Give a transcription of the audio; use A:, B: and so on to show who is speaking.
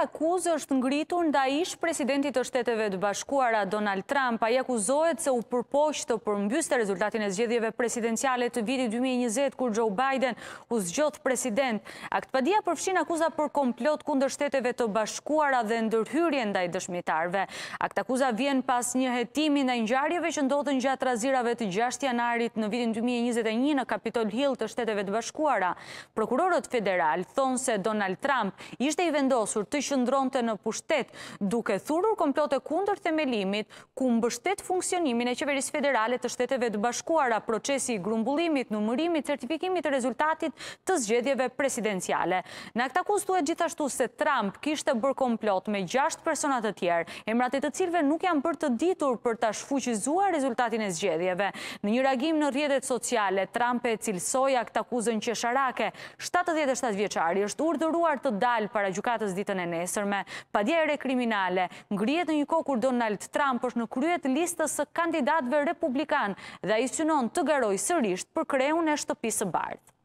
A: akuzë është ngritur nda ish presidentit të shteteve të bashkuara Donald Trump, a i akuzohet se u përposhtë të përmbyste rezultatin e zgjedhjeve presidenciale të vitit 2020, kur Joe Biden u zgjoth president. Akt padia përfshin akuza për komplot kundër shteteve të bashkuara dhe ndërhyrje nda i dëshmitarve. Akt akuza vjen pas një hetimi nda i që ndodhën gjatë razirave të 6 janarit në vitin 2021 në Capitol Hill të shteteve të bashkuara. Prokurorët federal thonë se Donald Trump ishte i vendosur të qëndronte në pushtet, duke thurur komplote kundër themelimit, ku mbështet funksionimin e qeveris federale të shteteve të bashkuara procesi i grumbullimit, numërimit, certifikimit të rezultatit të zgjedhjeve presidenciale. Në këta e gjithashtu se Trump kishte bërë komplot me gjasht personat të tjerë, emratet të cilve nuk janë për të ditur për të shfuqizua rezultatin e zgjedhjeve. Në një ragim në rjedet sociale, Trump e cilsoja këta kuzën qesharake, 77 vjeqari është urdëruar të dalë para gjukatës ditën e me Padjere kriminale ngrijet në një kohë kur Donald Trump është në kryet listës së kandidatve republikan dhe a i synon të garoj sërisht për kreun e shtëpisë bardhë.